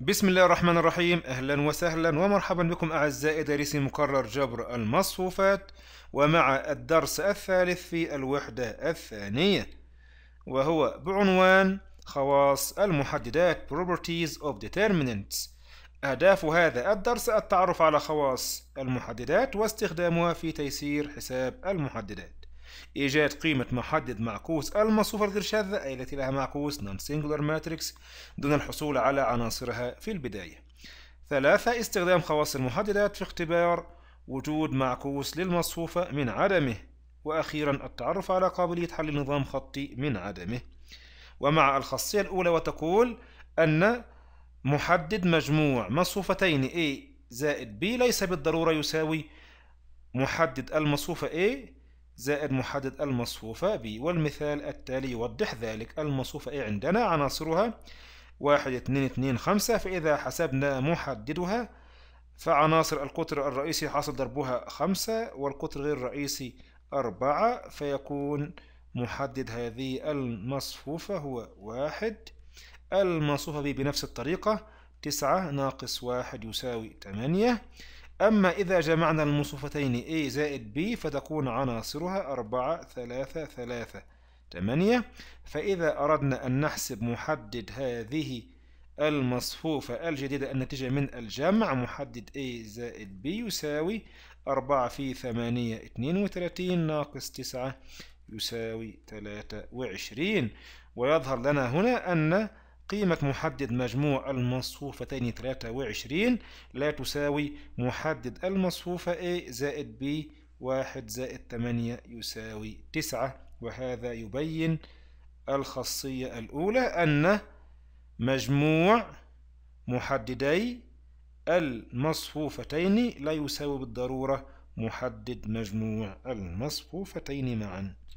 بسم الله الرحمن الرحيم أهلا وسهلا ومرحبا بكم أعزائي دارسي مقرر جبر المصفوفات ومع الدرس الثالث في الوحدة الثانية وهو بعنوان خواص المحددات Properties of Determinants أهداف هذا الدرس التعرف على خواص المحددات واستخدامها في تيسير حساب المحددات إيجاد قيمة محدد معكوس المصفوفة الغير شاذة أي التي لها معكوس نون سينجولار ماتريكس دون الحصول على عناصرها في البداية ثلاثة استخدام خواص المحددات في اختبار وجود معكوس للمصفوفة من عدمه وأخيرا التعرف على قابلية حل نظام خطي من عدمه ومع الخاصية الأولى وتقول أن محدد مجموع مصفوفتين A زائد B ليس بالضرورة يساوي محدد المصفوفة A زائد محدد المصفوفة ب والمثال التالي يوضح ذلك المصفوفة A إيه عندنا عناصرها واحد اثنين اثنين خمسة فإذا حسبنا محددها فعناصر القطر الرئيسي حاصل ضربها خمسة والقطر غير الرئيسي أربعة فيكون محدد هذه المصفوفة هو واحد المصفوفة ب بنفس الطريقة تسعة ناقص واحد يساوي ثمانية أما إذا جمعنا المنصوفتين A زائد B فتكون عناصرها 4 3 3 8 فإذا أردنا أن نحسب محدد هذه المصفوفة الجديدة النتيجة من الجمع محدد A زائد B يساوي 4 في 8 32 ناقص 9 يساوي 23 ويظهر لنا هنا أن قيمة محدد مجموع المصفوفتين 23 لا تساوي محدد المصفوفة A زائد B واحد زائد 8 يساوي 9 وهذا يبين الخاصية الأولى أن مجموع محددي المصفوفتين لا يساوي بالضرورة محدد مجموع المصفوفتين معا